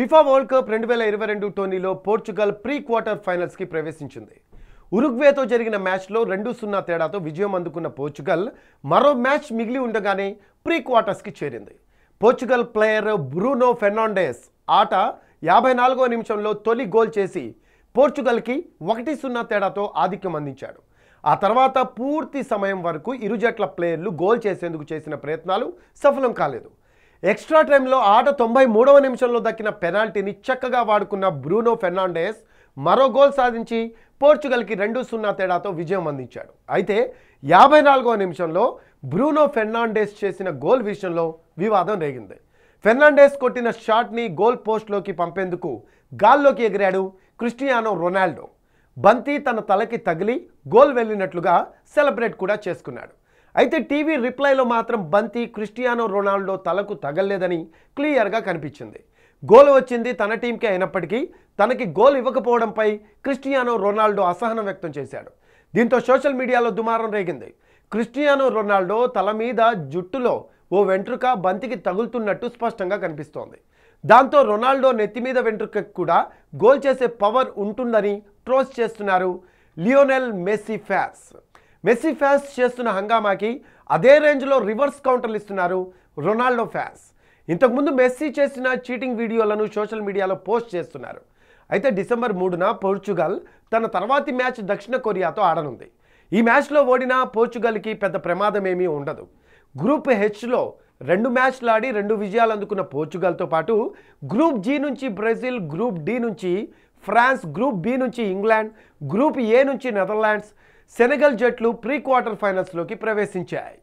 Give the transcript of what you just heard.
FIFA world cup రెండు వేల ఇరవై రెండు టోర్నీలో పోర్చుగల్ ప్రీ క్వార్టర్ ఫైనల్స్కి ప్రవేశించింది ఉరుగ్వేతో జరిగిన మ్యాచ్లో రెండు సున్నా తేడాతో విజయం అందుకున్న పోర్చుగల్ మరో మ్యాచ్ మిగిలి ఉండగానే ప్రీ క్వార్టర్స్కి చేరింది పోర్చుగల్ ప్లేయర్ బ్రూనో ఫెర్నాండెస్ ఆట యాభై నాలుగో నిమిషంలో తొలి గోల్ చేసి పోర్చుగల్కి ఒకటి సున్నా తేడాతో ఆధిక్యం అందించాడు ఆ తర్వాత పూర్తి సమయం వరకు ఇరు జట్ల ప్లేయర్లు గోల్ చేసేందుకు చేసిన ప్రయత్నాలు సఫలం కాలేదు ఎక్స్ట్రా టైంలో ఆట తొంభై మూడవ నిమిషంలో దక్కిన పెనాల్టీని చక్కగా వాడుకున్న బ్రూనో ఫెర్నాండెస్ మరో గోల్ సాధించి పోర్చుగల్కి రెండు సున్నా తేడాతో విజయం అందించాడు అయితే యాభై నాలుగవ నిమిషంలో బ్రూనో ఫెర్నాండెస్ చేసిన గోల్ విషయంలో వివాదం రేగింది ఫెర్నాండెస్ కొట్టిన షాట్ని గోల్ పోస్ట్లోకి పంపేందుకు గాల్లోకి ఎగిరాడు క్రిస్టియానో రొనాల్డో బంతి తన తలకి తగిలి గోల్ వెళ్ళినట్లుగా సెలబ్రేట్ కూడా చేసుకున్నాడు అయితే టీవీ రిప్లైలో మాత్రం బంతి క్రిస్టియానో రొనాల్డో తలకు తగలలేదని క్లియర్గా కనిపించింది గోల్ వచ్చింది తన టీంకే అయినప్పటికీ తనకి గోల్ ఇవ్వకపోవడంపై క్రిస్టియానో రొనాల్డో అసహనం వ్యక్తం చేశాడు దీంతో సోషల్ మీడియాలో దుమారం రేగింది క్రిస్టియానో రొనాల్డో తల మీద జుట్టులో ఓ వెంట్రుక బంతికి తగులుతున్నట్టు స్పష్టంగా కనిపిస్తోంది దాంతో రొనాల్డో నెత్తి మీద వెంట్రుక కూడా గోల్ చేసే పవర్ ఉంటుందని ట్రోస్ చేస్తున్నారు Lionel Messi fans Messi fans చేస్తున్న హంగామాకి అదే రేంజ్లో రివర్స్ కౌంటర్లు ఇస్తున్నారు రొనాల్డో ఫ్యాన్స్ ఇంతకుముందు మెస్సీ చేసిన చీటింగ్ వీడియోలను సోషల్ మీడియాలో పోస్ట్ చేస్తున్నారు అయితే డిసెంబర్ మూడున పోర్చుగల్ తన తర్వాతి మ్యాచ్ దక్షిణ కొరియాతో ఆడనుంది ఈ మ్యాచ్లో ఓడినా పోర్చుగల్కి పెద్ద ప్రమాదం ఏమీ ఉండదు గ్రూప్ హెచ్లో రెండు మ్యాచ్లు ఆడి రెండు విజయాలు అందుకున్న పోర్చుగల్తో పాటు గ్రూప్ జీ నుంచి బ్రెజిల్ గ్రూప్ డి నుంచి ఫ్రాన్స్ గ్రూప్ బి నుంచి ఇంగ్లాండ్ గ్రూప్ ఏ నుంచి నెదర్లాండ్స్ సెనగల్ జట్లు ప్రీ క్వార్టర్ ఫైనల్స్లోకి ప్రవేశించాయి